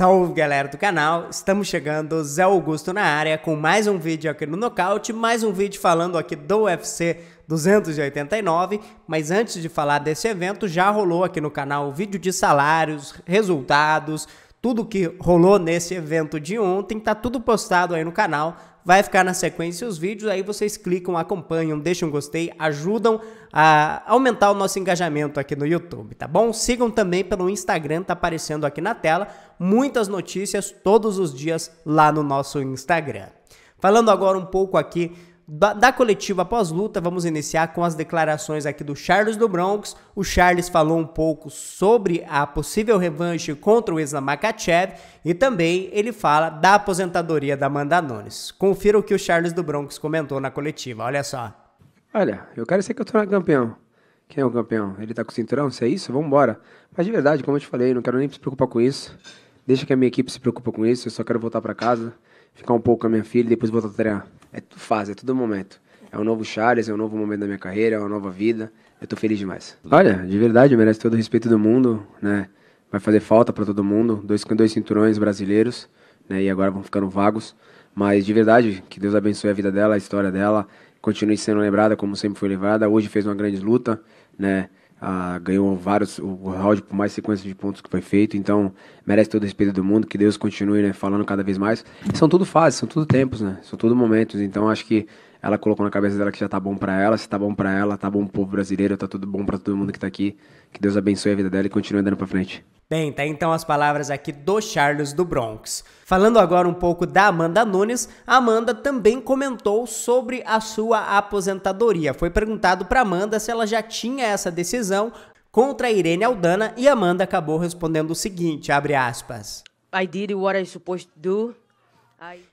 Salve galera do canal, estamos chegando, Zé Augusto na área com mais um vídeo aqui no Nocaute, mais um vídeo falando aqui do UFC 289, mas antes de falar desse evento, já rolou aqui no canal vídeo de salários, resultados, tudo que rolou nesse evento de ontem, tá tudo postado aí no canal, vai ficar na sequência os vídeos, aí vocês clicam, acompanham, deixam um gostei, ajudam a aumentar o nosso engajamento aqui no YouTube, tá bom? Sigam também pelo Instagram, tá aparecendo aqui na tela, muitas notícias todos os dias lá no nosso Instagram. Falando agora um pouco aqui da coletiva após luta, vamos iniciar com as declarações aqui do Charles do Bronx. O Charles falou um pouco sobre a possível revanche contra o Islam Makachev e também ele fala da aposentadoria da Amanda Nunes. Confira o que o Charles do Bronx comentou na coletiva, olha só. Olha, eu quero ser que eu tô campeão. Quem é o campeão? Ele tá com o cinturão? Se é isso, vamos embora. Mas de verdade, como eu te falei, não quero nem se preocupar com isso. Deixa que a minha equipe se preocupa com isso, eu só quero voltar para casa ficar um pouco com a minha filha e depois voltar a treinar. É tudo fase, é tudo momento. É um novo Charles, é um novo momento da minha carreira, é uma nova vida. Eu tô feliz demais. Olha, de verdade, merece todo o respeito do mundo, né? Vai fazer falta para todo mundo. Dois, dois cinturões brasileiros, né? E agora vão ficando vagos. Mas de verdade, que Deus abençoe a vida dela, a história dela. Continue sendo lembrada como sempre foi lembrada. Hoje fez uma grande luta, né? Ah, ganhou vários, o round por mais sequência de pontos que foi feito, então merece todo o respeito do mundo, que Deus continue né, falando cada vez mais. São tudo fases, são tudo tempos, né? São tudo momentos, então acho que ela colocou na cabeça dela que já tá bom para ela, se tá bom para ela, tá bom pro povo brasileiro, tá tudo bom para todo mundo que tá aqui. Que Deus abençoe a vida dela e continue andando para frente. Bem, tá então as palavras aqui do Charles do Bronx. Falando agora um pouco da Amanda Nunes, a Amanda também comentou sobre a sua aposentadoria. Foi perguntado para Amanda se ela já tinha essa decisão contra a Irene Aldana e Amanda acabou respondendo o seguinte, abre aspas. I did what I supposed to do.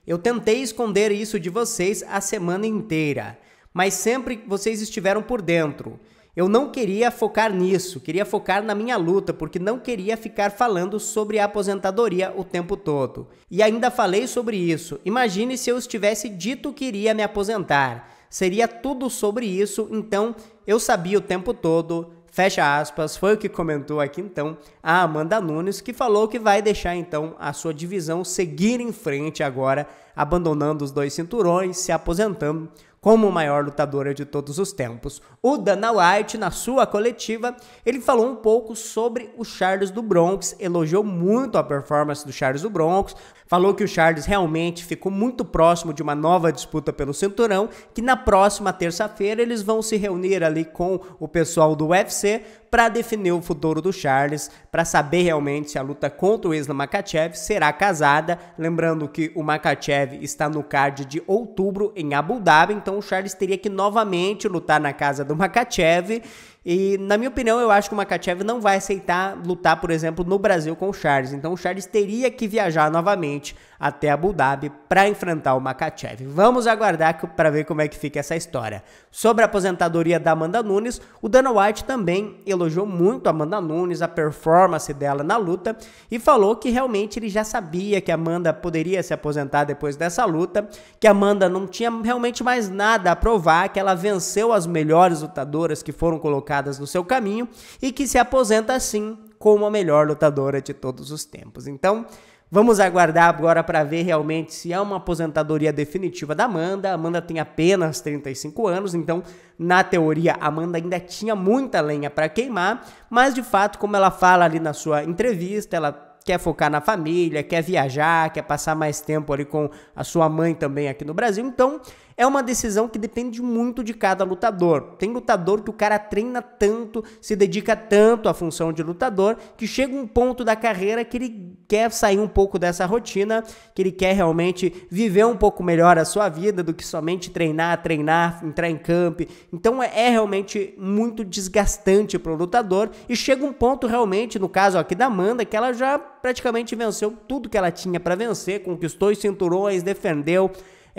Eu tentei esconder isso de vocês a semana inteira, mas sempre vocês estiveram por dentro. Eu não queria focar nisso, queria focar na minha luta, porque não queria ficar falando sobre a aposentadoria o tempo todo. E ainda falei sobre isso. Imagine se eu estivesse dito que iria me aposentar. Seria tudo sobre isso, então eu sabia o tempo todo. Fecha aspas, foi o que comentou aqui então a Amanda Nunes, que falou que vai deixar então a sua divisão seguir em frente agora abandonando os dois cinturões, se aposentando como o maior lutador de todos os tempos. O Dana White, na sua coletiva, ele falou um pouco sobre o Charles do Bronx, elogiou muito a performance do Charles do Bronx, falou que o Charles realmente ficou muito próximo de uma nova disputa pelo cinturão, que na próxima terça-feira eles vão se reunir ali com o pessoal do UFC para definir o futuro do Charles, para saber realmente se a luta contra o Islam Makachev será casada. Lembrando que o Makachev está no card de outubro em Abu Dhabi, então o Charles teria que novamente lutar na casa do Makachev e, na minha opinião, eu acho que o Makachev não vai aceitar lutar, por exemplo, no Brasil com o Charles. Então, o Charles teria que viajar novamente até Abu Dhabi para enfrentar o Makachev. Vamos aguardar para ver como é que fica essa história. Sobre a aposentadoria da Amanda Nunes, o Dana White também elogiou muito a Amanda Nunes, a performance dela na luta e falou que realmente ele já sabia que a Amanda poderia se aposentar depois dessa luta, que a Amanda não tinha realmente mais nada a provar, que ela venceu as melhores lutadoras que foram colocadas colocadas no seu caminho e que se aposenta assim como a melhor lutadora de todos os tempos. Então, Vamos aguardar agora para ver realmente se é uma aposentadoria definitiva da Amanda. A Amanda tem apenas 35 anos, então, na teoria, a Amanda ainda tinha muita lenha para queimar, mas de fato, como ela fala ali na sua entrevista, ela quer focar na família, quer viajar, quer passar mais tempo ali com a sua mãe também aqui no Brasil. Então, é uma decisão que depende muito de cada lutador. Tem lutador que o cara treina tanto, se dedica tanto à função de lutador, que chega um ponto da carreira que ele quer sair um pouco dessa rotina, que ele quer realmente viver um pouco melhor a sua vida do que somente treinar, treinar, entrar em camp. Então é, é realmente muito desgastante para o lutador e chega um ponto realmente, no caso aqui da Amanda, que ela já praticamente venceu tudo que ela tinha para vencer, conquistou os cinturões, defendeu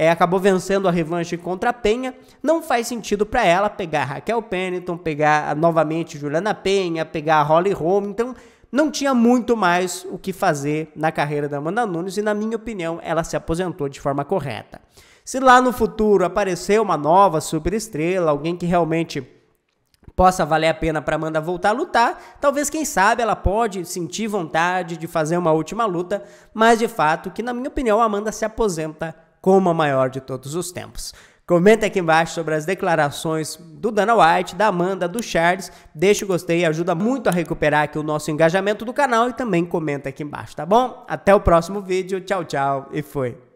é, acabou vencendo a revanche contra a Penha. Não faz sentido para ela pegar Raquel Pennington, pegar ah, novamente Juliana Penha, pegar a Holly Holm. Então, não tinha muito mais o que fazer na carreira da Amanda Nunes e, na minha opinião, ela se aposentou de forma correta. Se lá no futuro aparecer uma nova superestrela, alguém que realmente possa valer a pena para Amanda voltar a lutar. Talvez, quem sabe, ela pode sentir vontade de fazer uma última luta, mas de fato que, na minha opinião, Amanda se aposenta como a maior de todos os tempos. Comenta aqui embaixo sobre as declarações do Dana White, da Amanda, do Charles. Deixa o gostei, ajuda muito a recuperar aqui o nosso engajamento do canal e também comenta aqui embaixo, tá bom? Até o próximo vídeo, tchau, tchau e fui!